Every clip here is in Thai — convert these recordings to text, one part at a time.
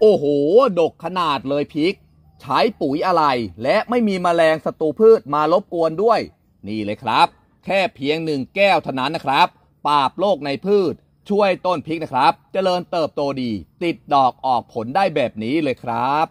โอ้โห ดกขนาดเลยพริก ใช้ปุ๋ยอะไร และไม่มีมแมลงศัตรูพืชมารบกวนด้วย นี่เลยครับ แค่เพียงหนึ่งแก้วเท่านั้นนะครับ ปราบโรคในพืช ช่วยต้นพริกนะครับจเจริญเติบโตดี ติดดอกออกผลได้แบบนี้เลยครับ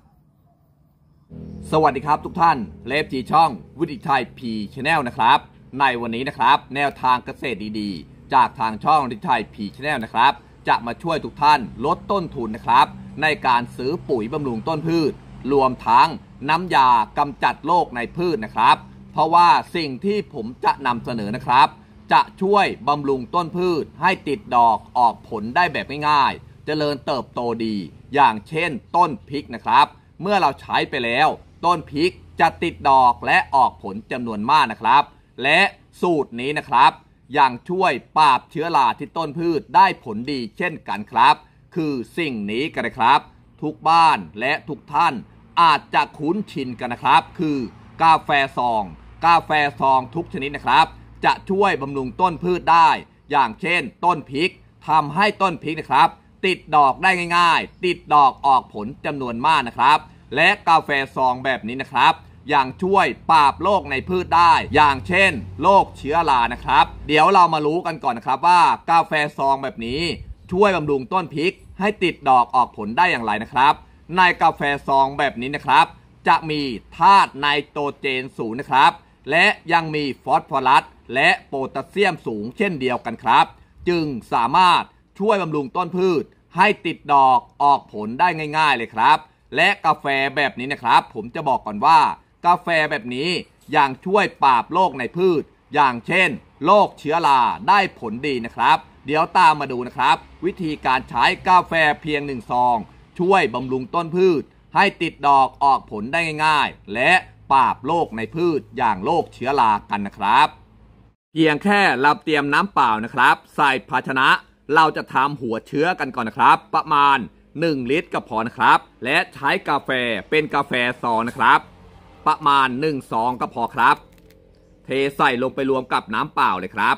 สวัสดีครับทุกท่าน เลฟจีช่องวิทย์ไทยพีชแนลนะครับ ในวันนี้นะครับ แนวทางเกษตรดีๆ จากทางช่องวิทย์ไทยพีชแนลนะครับจะมาช่วยทุกท่านลดต้นทุนนะครับในการซื้อปุ๋ยบำรุงต้นพืช รวมทั้งน้ำยากำจัดโรคในพืชนะครับ เพราะว่าสิ่งที่ผมจะนำเสนอนะครับ จะช่วยบำรุงต้นพืชให้ติดดอกออกผลได้แบบง่ายๆเจริญเติบโตดีอย่างเช่นต้นพริกนะครับ เมื่อเราใช้ไปแล้ว ต้นพริกจะติดดอกและออกผลจำนวนมากนะครับ และสูตรนี้นะครับยังช่วยปราบเชื้อราที่ต้นพืชได้ผลดีเช่นกันครับคือสิ่งนี้กันนะครับ ทุกบ้านและทุกท่านอาจจะคุ้นชินกันนะครับ คือกาแฟซองกาแฟซองทุกชนิดนะครับ จะช่วยบำรุงต้นพืชได้ อย่างเช่น ต้นพริกทำให้ต้นพริกนะครับ ติดดอกได้ง่าย ๆ ติดดอกออกผลจำนวนมากนะครับ และกาแฟซองแบบนี้นะครับอย่างช่วยปราบโรคในพืชได้ อย่างเช่นโรคเชื้อรานะครับ เดี๋ยวเรามารู้กันก่อนนะครับว่ากาแฟซองแบบนี้ช่วยบำรุงต้นพริกให้ติดดอกออกผลได้อย่างไรนะครับ ในกาแฟซองแบบนี้นะครับ จะมีธาตุไนโตรเจนสูงนะครับ และยังมีฟอสฟอรัส และโพแทสเซียมสูงเช่นเดียวกันครับ จึงสามารถช่วยบำรุงต้นพืช ให้ติดดอกออกผลได้ง่าย ๆเลยครับ และกาแฟแบบนี้นะครับ ผมจะบอกก่อนว่ากาแฟแบบนี้ยังช่วยปราบโรคในพืช อย่างเช่นโรคเชื้อราได้ผลดีนะครับเดี๋ยวตามมาดูนะครับ วิธีการใช้กาแฟเพียงหนึ่งซอง ช่วยบำรุงต้นพืชให้ติดดอกออกผลได้ง่าย ๆ และปราบโรคในพืชอย่างโรคเชื้อรากันนะครับเพียงแค่เราเตรียมน้ำเปล่านะครับ ใส่ภาชนะ เราจะทำหัวเชื้อกันก่อนนะครับ ประมาณ 1 ลิตรก็พอนะครับ และใช้กาแฟเป็นกาแฟซองนะครับ ประมาณ1ซองก็พอครับเทใส่ลงไปรวมกับน้ำเปล่าเลยครับ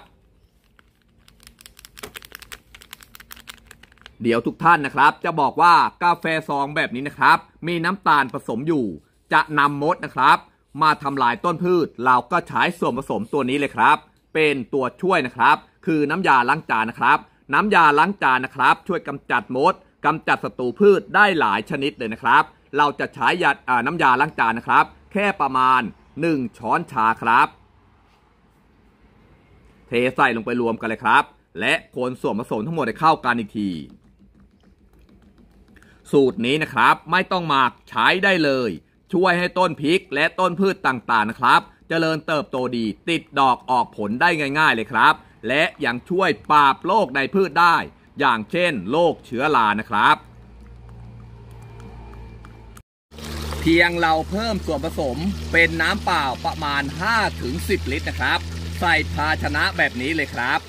เดี๋ยวทุกท่านนะครับ จะบอกว่ากาแฟซองแบบนี้นะครับมีน้ำตาลผสมอยู่ จะนำมดนะครับ มาทำลายต้นพืช เราก็ใช้ส่วนผสมตัวนี้เลยครับ เป็นตัวช่วยนะครับ คือน้ำยาล้างจานนะครับ น้ำยาล้างจานนะครับช่วยกำจัดมดกำจัดศัตรูพืชได้หลายชนิดเลยนะครับ เราจะใช้ยาน้ำยาล้างจานนะครับ แค่ประมาณ 1 ช้อนชาครับ เทใส่ลงไปรวมกันเลยครับ และคนส่วนผสมทั้งหมดให้เข้ากันอีกทีสูตรนี้นะครับไม่ต้องหมักใช้ได้เลย ช่วยให้ต้นพริกและต้นพืชต่างๆนะครับจเจริญเติบโตดีติดดอกออกผลได้ง่าย ๆ เลยครับ และยังช่วยปราบโรคในพืชได้ อย่างเช่นโรคเชื้อรานะครับ เพียงเราเพิ่มส่วนผสมเป็นน้ำเปล่าประมาณ 5-10 ลิตรนะครับ ใส่ภาชนะแบบนี้เลยครับ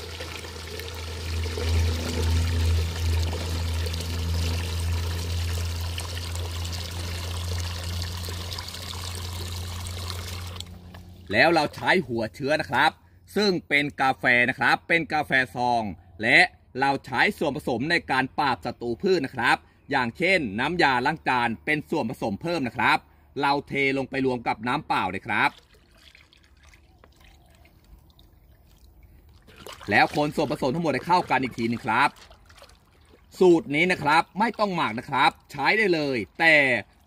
แล้วเราใช้หัวเชื้อนะครับ ซึ่งเป็นกาแฟนะครับเป็นกาแฟซองและเราใช้ส่วนผสมในการปราบศัตรูพืชนะครับ อย่างเช่นน้ำยาล้างจานเป็นส่วนผสมเพิ่มนะครับ เราเทลงไปรวมกับน้ำเปล่าเลยครับ แล้วคนส่วนผสมทั้งหมดให้เข้ากันอีกทีนึงครับ สูตรนี้นะครับไม่ต้องหมักนะครับ ใช้ได้เลย แต่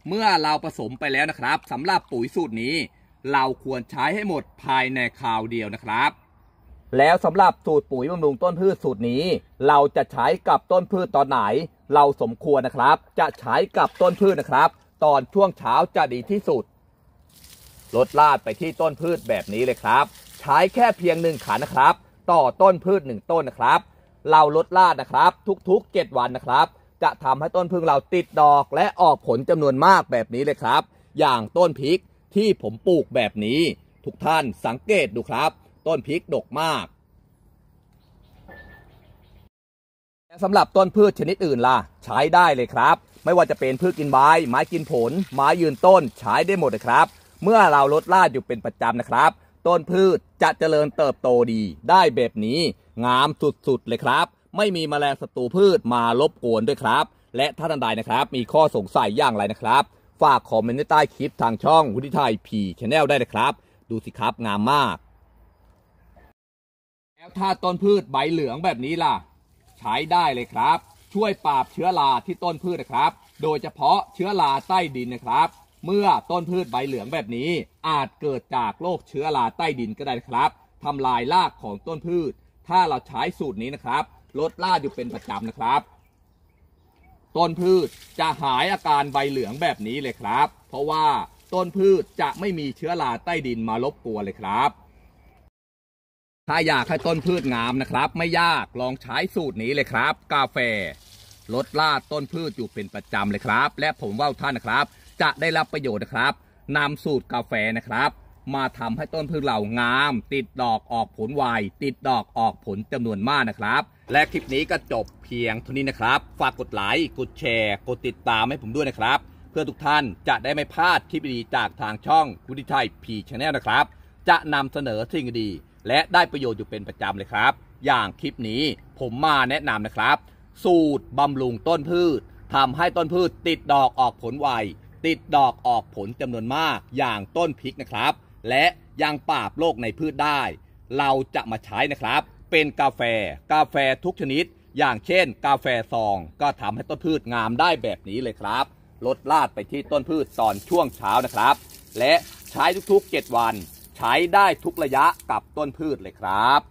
เมื่อเราผสมไปแล้วนะครับสำหรับปุ๋ยสูตรนี้เราควรใช้ให้หมดภายในคราวเดียวนะครับ แล้วสำหรับสูตรปุ๋ยบำรุงต้นพืชสูตรนี้ เราจะใช้กับต้นพืชตอนไหน เราสมควรนะครับ จะใช้กับต้นพืชนะครับ ตอนช่วงเช้าจะดีที่สุดลดลาดไปที่ต้นพืชแบบนี้เลยครับ ใช้แค่เพียงหนึ่งขานะครับต่อต้นพืชหนึ่งต้นนะครับเราลดลาดนะครับ ทุกๆเจ็ดวันนะครับ จะทำให้ต้นพึ่งเราติดดอกและออกผลจำนวนมากแบบนี้เลยครับ อย่างต้นพริกที่ผมปลูกแบบนี้ทุกท่านสังเกตดูครับ ต้นพริกดกมากสำหรับต้นพืชชนิดอื่นล่ะ ใช้ได้เลยครับ ไม่ว่าจะเป็นพืชกินใบไม้กินผลไม้ยืนต้นใช้ได้หมดเลยครับ เมื่อเราลดราดอยู่เป็นประจำนะครับ ต้นพืชจะเจริญเติบโตดีได้แบบนี้ งามสุดๆเลยครับ ไม่มีแมลงศัตรูพืชมารบกวนด้วยครับ และถ้าท่านใดนะครับ มีข้อสงสัยอย่างไรนะครับฝากคอมเมนต์ใต้คลิปทางช่องวุฒิไทยพีชแนลได้นะครับ ดูสิครับงามมาก แล้วถ้าต้นพืชใบเหลืองแบบนี้ล่ะ ใช้ได้เลยครับ ช่วยปราบเชื้อราที่ต้นพืชนะครับ โดยเฉพาะเชื้อราใต้ดินนะครับ เมื่อต้นพืชใบเหลืองแบบนี้ อาจเกิดจากโรคเชื้อราใต้ดินก็ได้ครับทำลายรากของต้นพืช ถ้าเราใช้สูตรนี้นะครับ ลดรากอยู่เป็นประจำนะครับต้นพืชจะหายอาการใบเหลืองแบบนี้เลยครับ เพราะว่าต้นพืชจะไม่มีเชื้อราใต้ดินมาลบกวนเลยครับ ถ้าอยากให้ต้นพืชงามนะครับ ไม่ยากลองใช้สูตรนี้เลยครับ กาแฟลดลาดต้นพืชอยู่เป็นประจำเลยครับ และผมว่าท่านนะครับจะได้รับประโยชน์นะครับนำสูตรกาแฟนะครับมาทำให้ต้นพืชเหล่างามติดดอกออกผลไวติดดอกออกผลจำนวนมากนะครับ และคลิปนี้ก็จบเพียงเท่านี้นะครับ ฝากกดไลค์กดแชร์ กดติดตามให้ผมด้วยนะครับ เพื่อทุกท่านจะได้ไม่พลาดคลิปดีจากทางช่องคุทิชัยพีชแนลนะครับ จะนำเสนอสิ่งดี และได้ประโยชน์อยู่เป็นประจำเลยครับ อย่างคลิปนี้ผมมาแนะนำนะครับ สูตรบำรุงต้นพืช ทำให้ต้นพืชติดดอกออกผลไวติดดอกออกผลจำนวนมากอย่างต้นพริกนะครับและยังปราบโรคในพืชได้ เราจะมาใช้นะครับ เป็นกาแฟกาแฟทุกชนิด อย่างเช่นกาแฟซองก็ทำให้ต้นพืชงามได้แบบนี้เลยครับ ลดลาดไปที่ต้นพืช ตอนช่วงเช้านะครับ และใช้ทุกๆ 7 วัน ใช้ได้ทุกระยะกับต้นพืชเลยครับ